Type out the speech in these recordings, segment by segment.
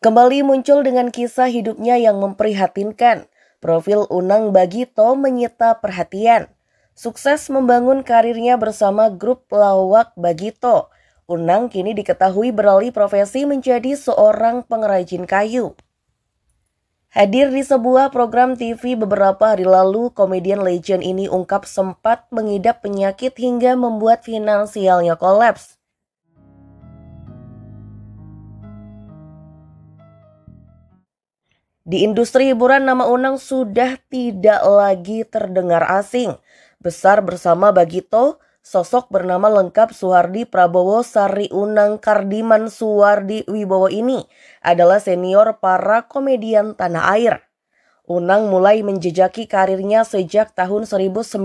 Kembali muncul dengan kisah hidupnya yang memprihatinkan. Profil Unang Bagito menyita perhatian. Sukses membangun karirnya bersama grup lawak Bagito. Unang kini diketahui beralih profesi menjadi seorang pengrajin kayu. Hadir di sebuah program TV beberapa hari lalu, komedian legend ini ungkap sempat mengidap penyakit hingga membuat finansialnya kolaps. Di industri hiburan nama Unang sudah tidak lagi terdengar asing. Besar bersama Bagito, sosok bernama lengkap Suhardi Prabowo Sari Unang Kardiman Suwardi Wibowo ini adalah senior para komedian tanah air. Unang mulai menjejaki karirnya sejak tahun 1978.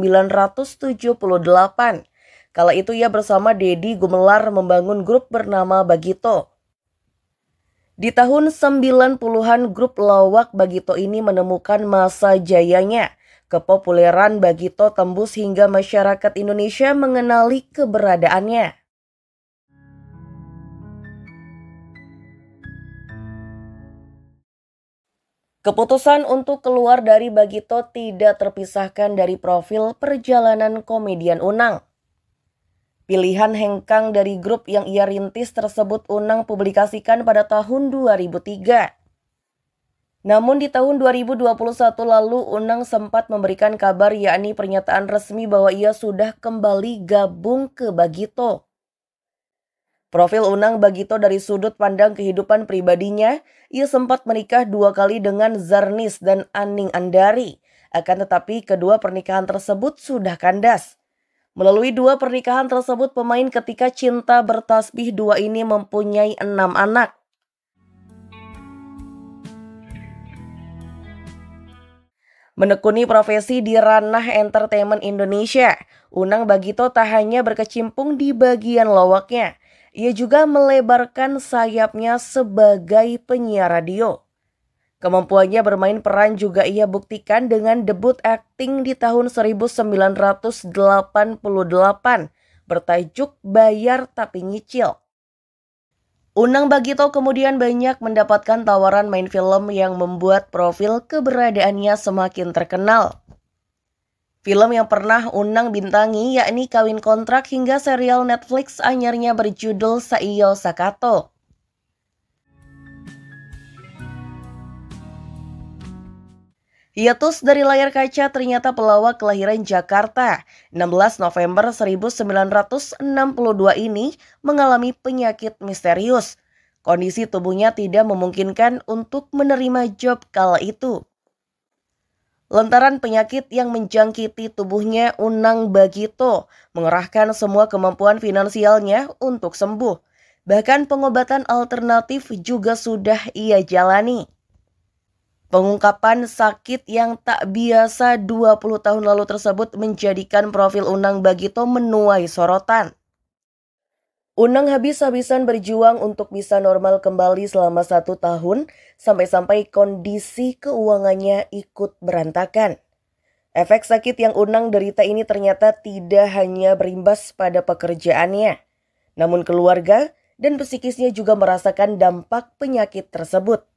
Kala itu ia bersama Dedi Gumelar membangun grup bernama Bagito. Di tahun 90-an grup lawak Bagito ini menemukan masa jayanya. Kepopuleran Bagito tembus hingga masyarakat Indonesia mengenali keberadaannya. Keputusan untuk keluar dari Bagito tidak terpisahkan dari profil perjalanan komedian Unang. Pilihan hengkang dari grup yang ia rintis tersebut Unang publikasikan pada tahun 2003. Namun di tahun 2021 lalu Unang sempat memberikan kabar yakni pernyataan resmi bahwa ia sudah kembali gabung ke Bagito. Profil Unang Bagito dari sudut pandang kehidupan pribadinya, ia sempat menikah dua kali dengan Zarnis dan Aning Andari. Akan tetapi kedua pernikahan tersebut sudah kandas. Melalui dua pernikahan tersebut, pemain ketika cinta bertasbih dua ini mempunyai enam anak. Menekuni profesi di ranah entertainment Indonesia, Unang Bagito tak hanya berkecimpung di bagian lawaknya, ia juga melebarkan sayapnya sebagai penyiar radio. Kemampuannya bermain peran juga ia buktikan dengan debut akting di tahun 1988 bertajuk Bayar Tapi Nyicil. Unang Bagito kemudian banyak mendapatkan tawaran main film yang membuat profil keberadaannya semakin terkenal. Film yang pernah Unang bintangi yakni Kawin Kontrak hingga serial Netflix anyarnya berjudul Saiyo Sakato. Hiatus dari layar kaca ternyata pelawak kelahiran Jakarta, 16 November 1962 ini mengalami penyakit misterius. Kondisi tubuhnya tidak memungkinkan untuk menerima job kala itu. Lentaran penyakit yang menjangkiti tubuhnya, Unang Bagito mengerahkan semua kemampuan finansialnya untuk sembuh. Bahkan pengobatan alternatif juga sudah ia jalani. Pengungkapan sakit yang tak biasa 20 tahun lalu tersebut menjadikan profil Unang Bagito menuai sorotan. Unang habis-habisan berjuang untuk bisa normal kembali selama satu tahun sampai-sampai kondisi keuangannya ikut berantakan. Efek sakit yang Unang derita ini ternyata tidak hanya berimbas pada pekerjaannya, namun keluarga dan psikisnya juga merasakan dampak penyakit tersebut.